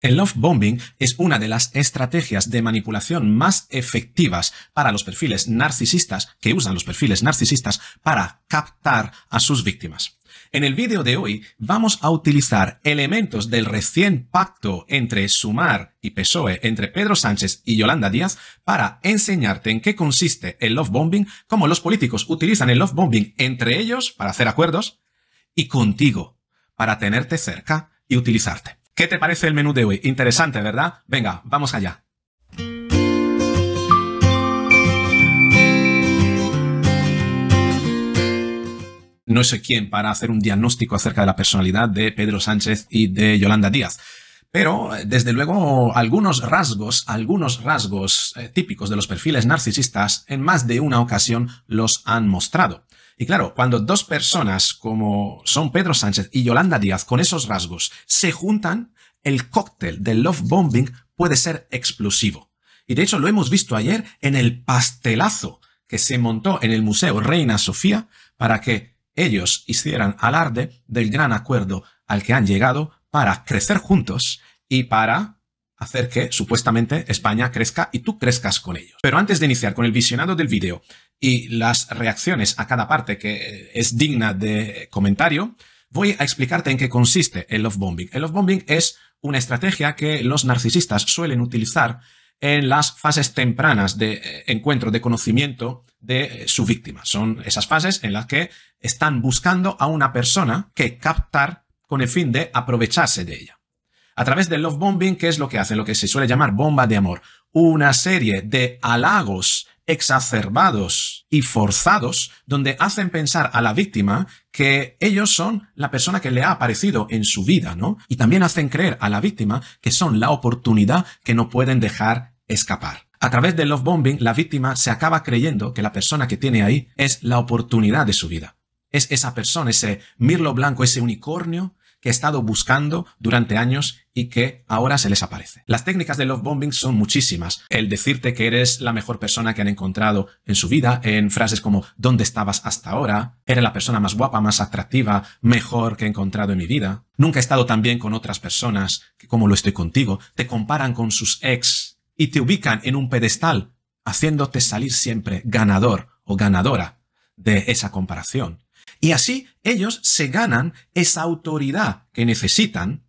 El love bombing es una de las estrategias de manipulación más efectivas para los perfiles narcisistas, que usan los perfiles narcisistas para captar a sus víctimas. En el vídeo de hoy vamos a utilizar elementos del recién pacto entre Sumar y PSOE, entre Pedro Sánchez y Yolanda Díaz, para enseñarte en qué consiste el love bombing, cómo los políticos utilizan el love bombing entre ellos para hacer acuerdos y contigo, para tenerte cerca y utilizarte. ¿Qué te parece el menú de hoy? Interesante, ¿verdad? Venga, vamos allá. No sé quién para hacer un diagnóstico acerca de la personalidad de Pedro Sánchez y de Yolanda Díaz. Pero, eh, desde luego, algunos rasgos, algunos rasgos eh, típicos de los perfiles narcisistas en más de una ocasión los han mostrado. Y claro, cuando dos personas como son Pedro Sánchez y Yolanda Díaz con esos rasgos se juntan, el cóctel del love bombing puede ser explosivo. Y de hecho lo hemos visto ayer en el pastelazo que se montó en el Museo Reina Sofía para que ellos hicieran alarde del gran acuerdo al que han llegado para crecer juntos y para hacer que supuestamente España crezca y tú crezcas con ellos. Pero antes de iniciar con el visionado del video, y las reacciones a cada parte que eh, es digna de comentario, voy a explicarte en qué consiste el love bombing. El love bombing es una estrategia que los narcisistas suelen utilizar en las fases tempranas de eh, encuentro, de conocimiento de eh, su víctima. Son esas fases en las que están buscando a una persona que captar con el fin de aprovecharse de ella. A través del love bombing, ¿qué es lo que hace? Lo que se suele llamar bomba de amor. Una serie de halagos exacerbados y forzados donde hacen pensar a la víctima que ellos son la persona que le ha aparecido en su vida, ¿no? Y también hacen creer a la víctima que son la oportunidad que no pueden dejar escapar. A través del love bombing, la víctima se acaba creyendo que la persona que tiene ahí es la oportunidad de su vida. Es esa persona, ese mirlo blanco, ese unicornio que he estado buscando durante años y que ahora se les aparece. Las técnicas de love bombing son muchísimas. El decirte que eres la mejor persona que han encontrado en su vida, en frases como ¿dónde estabas hasta ahora? Eres la persona más guapa, más atractiva, mejor que he encontrado en mi vida. Nunca he estado tan bien con otras personas que como lo estoy contigo. Te comparan con sus ex y te ubican en un pedestal, haciéndote salir siempre ganador o ganadora de esa comparación. Y así ellos se ganan esa autoridad que necesitan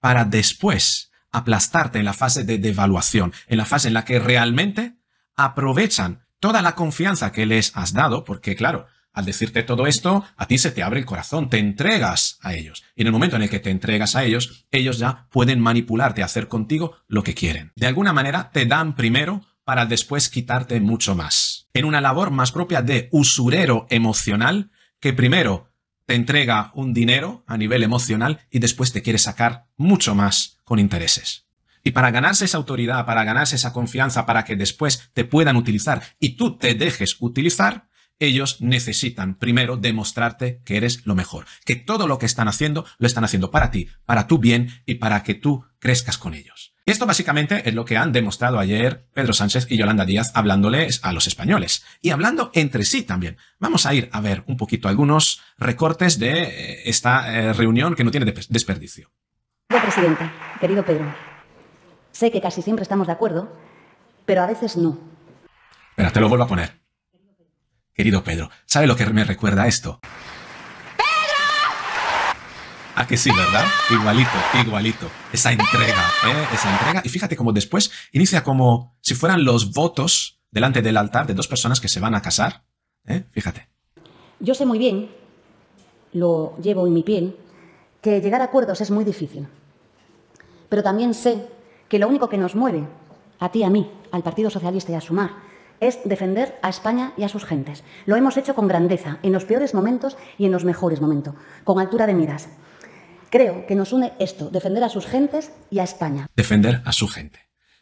para después aplastarte en la fase de devaluación, en la fase en la que realmente aprovechan toda la confianza que les has dado, porque claro, al decirte todo esto, a ti se te abre el corazón, te entregas a ellos. Y en el momento en el que te entregas a ellos, ellos ya pueden manipularte, hacer contigo lo que quieren. De alguna manera te dan primero para después quitarte mucho más. En una labor más propia de usurero emocional, que primero te entrega un dinero a nivel emocional y después te quiere sacar mucho más con intereses. Y para ganarse esa autoridad, para ganarse esa confianza, para que después te puedan utilizar y tú te dejes utilizar, ellos necesitan primero demostrarte que eres lo mejor, que todo lo que están haciendo lo están haciendo para ti, para tu bien y para que tú crezcas con ellos. Y esto básicamente es lo que han demostrado ayer Pedro Sánchez y Yolanda Díaz hablándoles a los españoles y hablando entre sí también. Vamos a ir a ver un poquito algunos recortes de eh, esta eh, reunión que no tiene desperdicio. Presidenta, querido Pedro, sé que casi siempre estamos de acuerdo, pero a veces no. Espera, te lo vuelvo a poner. Querido Pedro, ¿sabe lo que me recuerda esto? ¡Pedro! Ah, que sí, ¿verdad? Igualito, igualito. Esa entrega, ¿eh? Esa entrega. Y fíjate cómo después inicia como si fueran los votos delante del altar de dos personas que se van a casar. ¿eh? Fíjate. Yo sé muy bien, lo llevo en mi piel, que llegar a acuerdos es muy difícil. Pero también sé que lo único que nos mueve, a ti, a mí, al Partido Socialista y a Sumar, es defender a España y a sus gentes. Lo hemos hecho con grandeza, en los peores momentos y en los mejores momentos, con altura de miras. Creo que nos une esto, defender a sus gentes y a España. Defender a su gente.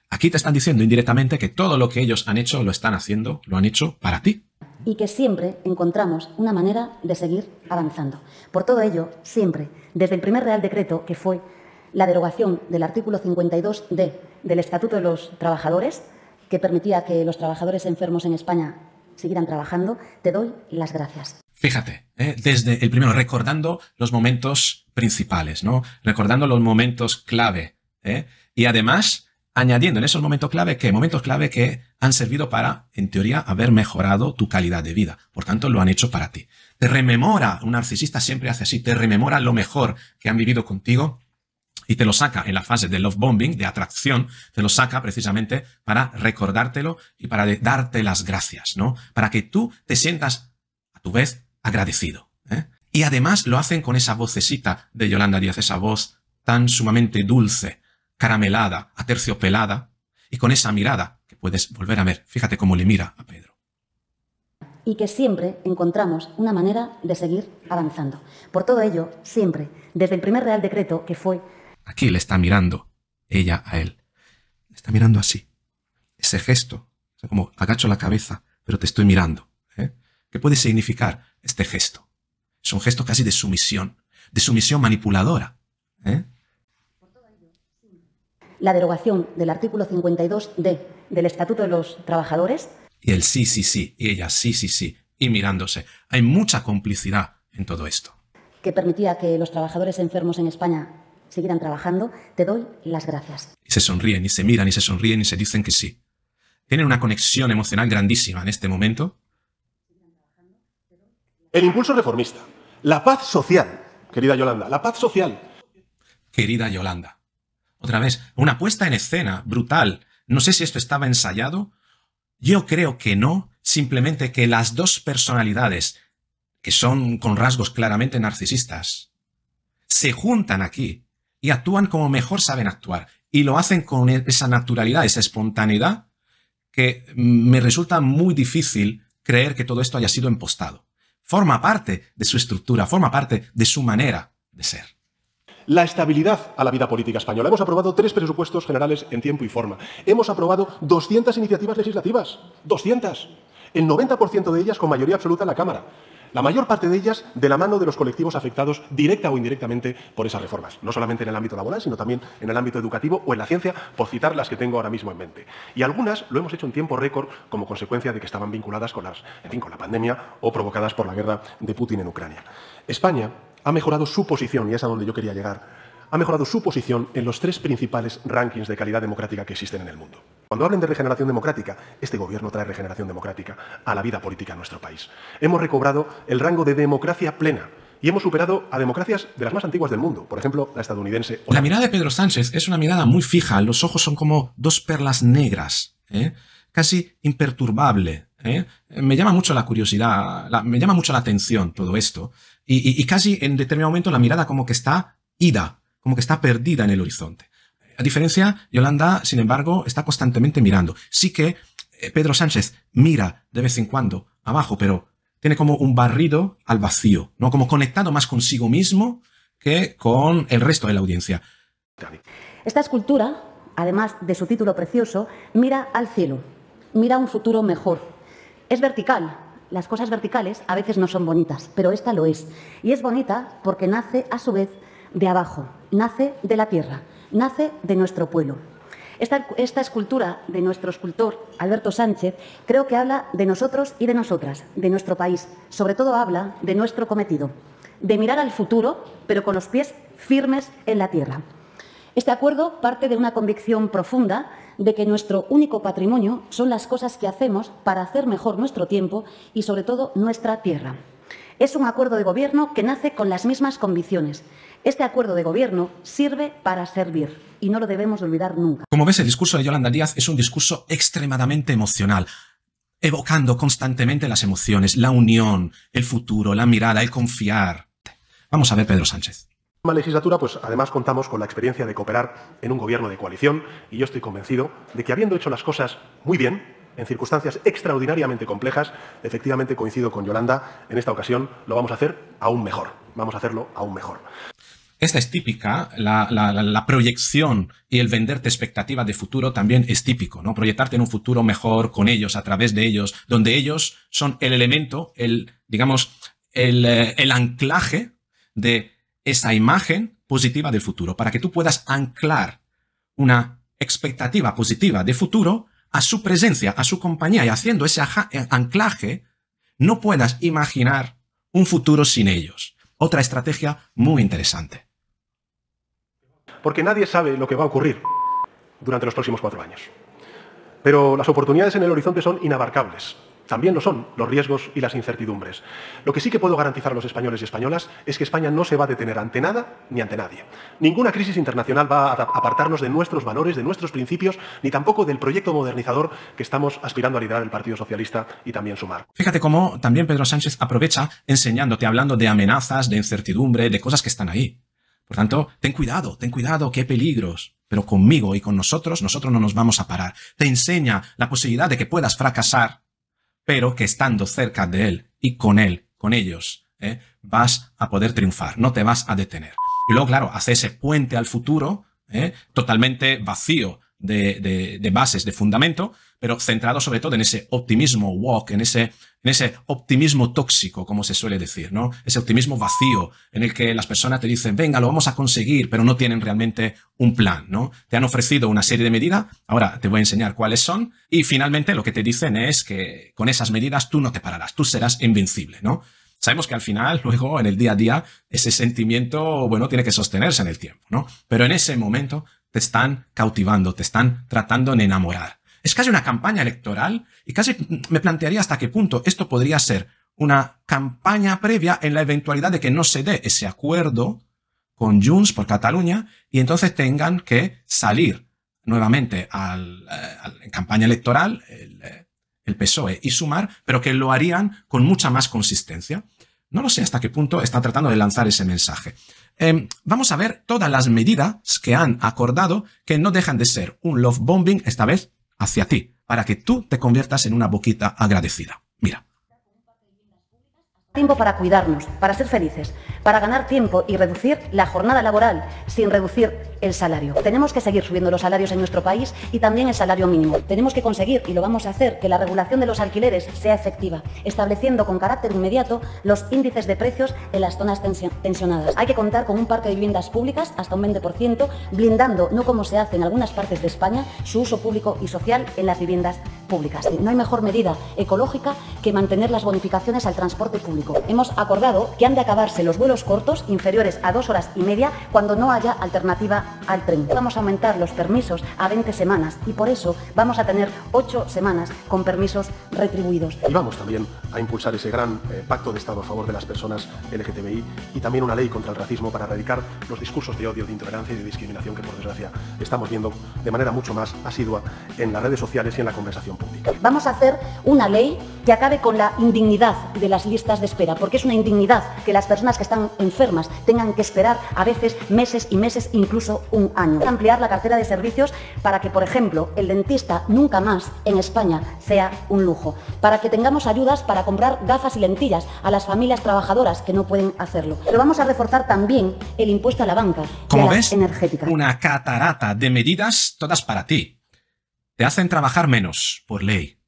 Aquí te están diciendo indirectamente que todo lo que ellos han hecho lo están haciendo, lo han hecho para ti. Y que siempre encontramos una manera de seguir avanzando. Por todo ello, siempre, desde el primer Real Decreto, que fue la derogación del artículo 52D del Estatuto de los Trabajadores, que permitía que los trabajadores enfermos en España siguieran trabajando, te doy las gracias. Fíjate, ¿eh? desde el primero, recordando los momentos principales, ¿no? Recordando los momentos clave. ¿eh? Y además, añadiendo en esos momentos clave que momentos clave que han servido para, en teoría, haber mejorado tu calidad de vida. Por tanto, lo han hecho para ti. Te rememora, un narcisista siempre hace así, te rememora lo mejor que han vivido contigo y te lo saca en la fase de love bombing, de atracción, te lo saca precisamente para recordártelo y para darte las gracias, ¿no? Para que tú te sientas, a tu vez, agradecido. ¿eh? Y además lo hacen con esa vocecita de Yolanda Díaz, esa voz tan sumamente dulce, caramelada, aterciopelada, y con esa mirada que puedes volver a ver. Fíjate cómo le mira a Pedro y que siempre encontramos una manera de seguir avanzando. Por todo ello, siempre, desde el primer Real Decreto, que fue Aquí le está mirando ella a él. Le está mirando así. Ese gesto, como agacho la cabeza, pero te estoy mirando. ¿eh? ¿Qué puede significar este gesto? Es un gesto casi de sumisión, de sumisión manipuladora. ¿eh? La derogación del artículo 52D del Estatuto de los Trabajadores. Y el sí, sí, sí, y ella sí, sí, sí, y mirándose. Hay mucha complicidad en todo esto. Que permitía que los trabajadores enfermos en España seguirán trabajando, te doy las gracias. Y se sonríen, y se miran, y se sonríen, y se dicen que sí. Tienen una conexión emocional grandísima en este momento. El impulso reformista, la paz social, querida Yolanda, la paz social. Querida Yolanda. Otra vez, una puesta en escena brutal. No sé si esto estaba ensayado. Yo creo que no, simplemente que las dos personalidades, que son con rasgos claramente narcisistas, se juntan aquí y actúan como mejor saben actuar. Y lo hacen con esa naturalidad, esa espontaneidad, que me resulta muy difícil creer que todo esto haya sido impostado. Forma parte de su estructura, forma parte de su manera de ser. La estabilidad a la vida política española. Hemos aprobado tres presupuestos generales en tiempo y forma. Hemos aprobado 200 iniciativas legislativas. 200. El 90% de ellas con mayoría absoluta en la Cámara la mayor parte de ellas de la mano de los colectivos afectados directa o indirectamente por esas reformas, no solamente en el ámbito laboral, sino también en el ámbito educativo o en la ciencia, por citar las que tengo ahora mismo en mente. Y algunas lo hemos hecho en tiempo récord como consecuencia de que estaban vinculadas con, las, en fin, con la pandemia o provocadas por la guerra de Putin en Ucrania. España ha mejorado su posición, y es a donde yo quería llegar, ha mejorado su posición en los tres principales rankings de calidad democrática que existen en el mundo. Cuando hablen de regeneración democrática, este gobierno trae regeneración democrática a la vida política en nuestro país. Hemos recobrado el rango de democracia plena, y hemos superado a democracias de las más antiguas del mundo, por ejemplo, la estadounidense. La mirada de Pedro Sánchez es una mirada muy fija, los ojos son como dos perlas negras, ¿eh? casi imperturbable. ¿eh? Me llama mucho la curiosidad, me llama mucho la atención todo esto, y casi en determinado momento la mirada como que está ida, como que está perdida en el horizonte. A diferencia, Yolanda, sin embargo, está constantemente mirando. Sí que eh, Pedro Sánchez mira de vez en cuando abajo, pero tiene como un barrido al vacío, ¿no? Como conectado más consigo mismo que con el resto de la audiencia. Esta escultura, además de su título precioso, mira al cielo, mira un futuro mejor. Es vertical. Las cosas verticales a veces no son bonitas, pero esta lo es. Y es bonita porque nace a su vez de abajo, nace de la tierra, nace de nuestro pueblo. Esta, escultura de nuestro escultor Alberto Sánchez creo que habla de nosotros y de nosotras, de nuestro país. Sobre todo habla de nuestro cometido, de mirar al futuro, pero con los pies firmes en la tierra. Este acuerdo parte de una convicción profunda de que nuestro único patrimonio son las cosas que hacemos para hacer mejor nuestro tiempo y sobre todo nuestra tierra. Es un acuerdo de gobierno que nace con las mismas convicciones, este acuerdo de gobierno sirve para servir y no lo debemos olvidar nunca. Como ves, el discurso de Yolanda Díaz es un discurso extremadamente emocional evocando constantemente las emociones, la unión, el futuro, la mirada, el confiar. Vamos a ver Pedro Sánchez. En La legislatura, pues además contamos con la experiencia de cooperar en un gobierno de coalición y yo estoy convencido de que habiendo hecho las cosas muy bien, en circunstancias extraordinariamente complejas, efectivamente coincido con Yolanda, en esta ocasión lo vamos a hacer aún mejor. Vamos a hacerlo aún mejor. Esta es típica, la, proyección y el venderte expectativa de futuro también es típico, ¿no? Proyectarte en un futuro mejor con ellos, a través de ellos, donde ellos son el elemento, el, digamos, el, eh, el anclaje de esa imagen positiva del futuro, para que tú puedas anclar una expectativa positiva de futuro a su presencia, a su compañía, y haciendo ese eh, anclaje, no puedas imaginar un futuro sin ellos. Otra estrategia muy interesante porque nadie sabe lo que va a ocurrir durante los próximos cuatro años. Pero las oportunidades en el horizonte son inabarcables. También lo son los riesgos y las incertidumbres. Lo que sí que puedo garantizar a los españoles y españolas es que España no se va a detener ante nada ni ante nadie. Ninguna crisis internacional va a apartarnos de nuestros valores, de nuestros principios, ni tampoco del proyecto modernizador que estamos aspirando a liderar el Partido Socialista y también sumar. Fíjate cómo también Pedro Sánchez aprovecha enseñándote, hablando de amenazas, de incertidumbre, de cosas que están ahí. Por tanto, ten cuidado, ten cuidado, qué peligros. Pero conmigo y con nosotros, nosotros no nos vamos a parar. Te enseña la posibilidad de que puedas fracasar, pero que estando cerca de Él y con Él, con ellos, ¿eh? vas a poder triunfar, no te vas a detener. Y luego, claro, hace ese puente al futuro ¿eh? totalmente vacío de, bases, de fundamento, pero centrado sobre todo en ese optimismo walk, en ese, en ese optimismo tóxico, como se suele decir, ¿no? Ese optimismo vacío en el que las personas te dicen, venga, lo vamos a conseguir, pero no tienen realmente un plan, ¿no? Te han ofrecido una serie de medidas, ahora te voy a enseñar cuáles son, y finalmente lo que te dicen es que con esas medidas tú no te pararás, tú serás invencible, ¿no? Sabemos que al final, luego, en el día a día, ese sentimiento, bueno, tiene que sostenerse en el tiempo, ¿no? Pero en ese momento te están cautivando, te están tratando de enamorar. Es casi una campaña electoral y casi me plantearía hasta qué punto esto podría ser una campaña previa en la eventualidad de que no se dé ese acuerdo con Junts por Cataluña y entonces tengan que salir nuevamente al, eh, en campaña electoral el, eh, el PSOE y Sumar, pero que lo harían con mucha más consistencia. No lo sé hasta qué punto está tratando de lanzar ese mensaje. Em, vamos a ver todas las medidas que han acordado que no dejan de ser un love bombing, esta vez hacia ti, para que tú te conviertas en una boquita agradecida. Mira. Tiempo para cuidarnos, para ser felices, para ganar tiempo y reducir la jornada laboral sin reducir el salario. Tenemos que seguir subiendo los salarios en nuestro país y también el salario mínimo. Tenemos que conseguir, y lo vamos a hacer, que la regulación de los alquileres sea efectiva, estableciendo con carácter inmediato los índices de precios en las zonas tensionadas. Hay que contar con un parque de viviendas públicas hasta un 20%, blindando, no como se hace en algunas partes de España, su uso público y social en las viviendas públicas. No hay mejor medida ecológica que mantener las bonificaciones al transporte público. Hemos acordado que han de acabarse los vuelos cortos inferiores a dos horas y media cuando no haya alternativa al Vamos a aumentar los permisos a 20 semanas y por eso vamos a tener 8 semanas con permisos retribuidos. Y vamos también a impulsar ese gran eh, pacto de Estado a favor de las personas LGTBI y también una ley contra el racismo para erradicar los discursos de odio, de intolerancia y de discriminación que por desgracia estamos viendo de manera mucho más asidua en las redes sociales y en la conversación pública. Vamos a hacer una ley que acabe con la indignidad de las listas de espera, porque es una indignidad que las personas que están enfermas tengan que esperar a veces meses y meses, incluso un año. Ampliar la cartera de servicios para que, por ejemplo, el dentista nunca más en España sea un lujo. Para que tengamos ayudas para comprar gafas y lentillas a las familias trabajadoras que no pueden hacerlo. Pero vamos a reforzar también el impuesto a la banca. Como ves, energética. una catarata de medidas todas para ti. Te hacen trabajar menos, por ley.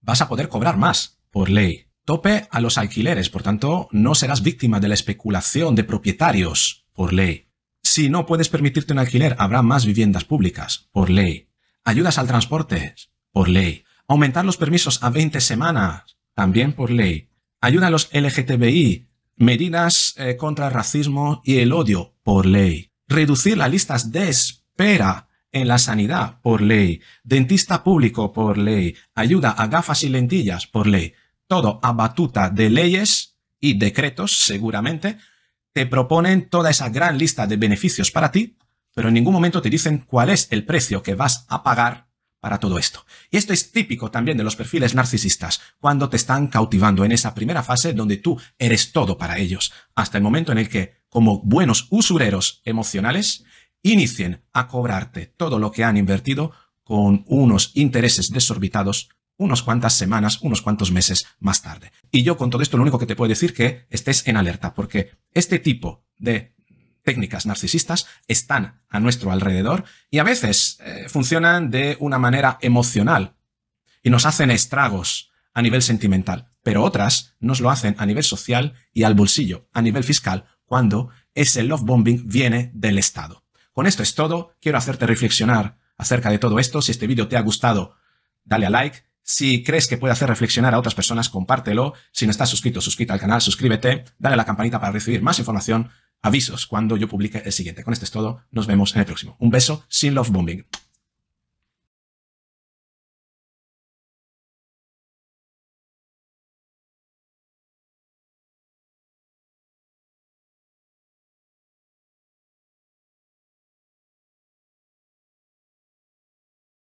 Vas a poder cobrar más, por ley tope a los alquileres, por tanto, no serás víctima de la especulación de propietarios por ley. Si no puedes permitirte un alquiler, habrá más viviendas públicas, por ley. Ayudas al transporte, por ley. Aumentar los permisos a 20 semanas, también por ley. Ayuda a los LGTBI, medidas eh, contra el racismo y el odio, por ley. Reducir las listas de espera en la sanidad, por ley. Dentista público, por ley. Ayuda a gafas y lentillas, por ley. Todo a batuta de leyes y decretos, seguramente, te proponen toda esa gran lista de beneficios para ti, pero en ningún momento te dicen cuál es el precio que vas a pagar para todo esto. Y esto es típico también de los perfiles narcisistas, cuando te están cautivando en esa primera fase donde tú eres todo para ellos, hasta el momento en el que, como buenos usureros emocionales, inicien a cobrarte todo lo que han invertido con unos intereses desorbitados unos cuantas semanas, unos cuantos meses más tarde. Y yo con todo esto lo único que te puedo decir es que estés en alerta, porque este tipo de técnicas narcisistas están a nuestro alrededor y a veces eh, funcionan de una manera emocional y nos hacen estragos a nivel sentimental, pero otras nos lo hacen a nivel social y al bolsillo, a nivel fiscal, cuando ese love bombing viene del Estado. Con esto es todo, quiero hacerte reflexionar acerca de todo esto, si este vídeo te ha gustado, dale a like, si crees que puede hacer reflexionar a otras personas, compártelo. Si no estás suscrito, suscríbete al canal, suscríbete, dale a la campanita para recibir más información, avisos cuando yo publique el siguiente. Con esto es todo, nos vemos en el próximo. Un beso, sin love bombing.